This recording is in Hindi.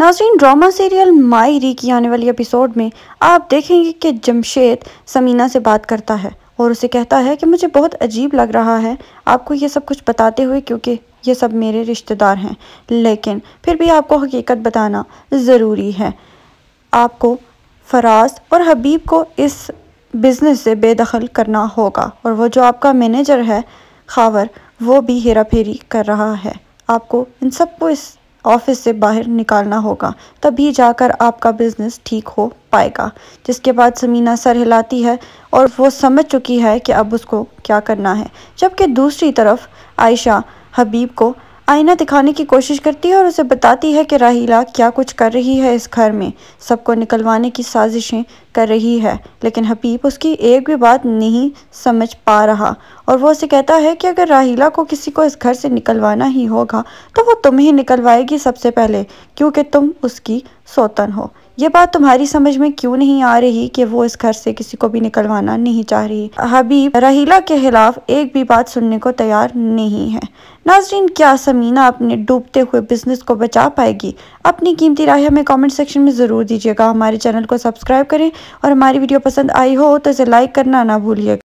नाजरीन ड्रामा सीरियल मायरी की आने वाली एपिसोड में आप देखेंगे कि जमशेद समीना से बात करता है और उसे कहता है कि मुझे बहुत अजीब लग रहा है आपको ये सब कुछ बताते हुए क्योंकि ये सब मेरे रिश्तेदार हैं लेकिन फिर भी आपको हकीकत बताना ज़रूरी है आपको फराज और हबीब को इस बिज़नेस से बेदखल करना होगा और वो जो आपका मैनेजर है खावर वो भी हेरा फेरी कर रहा है आपको इन सबको इस ऑफिस से बाहर निकालना होगा तभी जाकर आपका बिजनेस ठीक हो पाएगा जिसके बाद समीना सर हिलाती है और वो समझ चुकी है कि अब उसको क्या करना है जबकि दूसरी तरफ आयशा हबीब को आईना दिखाने की कोशिश करती है और उसे बताती है कि राहीला क्या कुछ कर रही है इस घर में सबको निकलवाने की साजिशें कर रही है लेकिन हबीब उसकी एक भी बात नहीं समझ पा रहा और वो उसे कहता है कि अगर राहीला को किसी को इस घर से निकलवाना ही होगा तो वो तुम ही निकलवाएगी सबसे पहले क्योंकि तुम उसकी सोतन हो ये बात तुम्हारी समझ में क्यों नहीं आ रही कि वो इस घर से किसी को भी निकलवाना नहीं चाह रही हबीब रहीला के खिलाफ एक भी बात सुनने को तैयार नहीं है नाजरीन क्या समीना अपने डूबते हुए बिजनेस को बचा पाएगी अपनी कीमती राय हमें कमेंट सेक्शन में ज़रूर दीजिएगा हमारे चैनल को सब्सक्राइब करें और हमारी वीडियो पसंद आई हो तो इसे लाइक करना ना भूलिएगा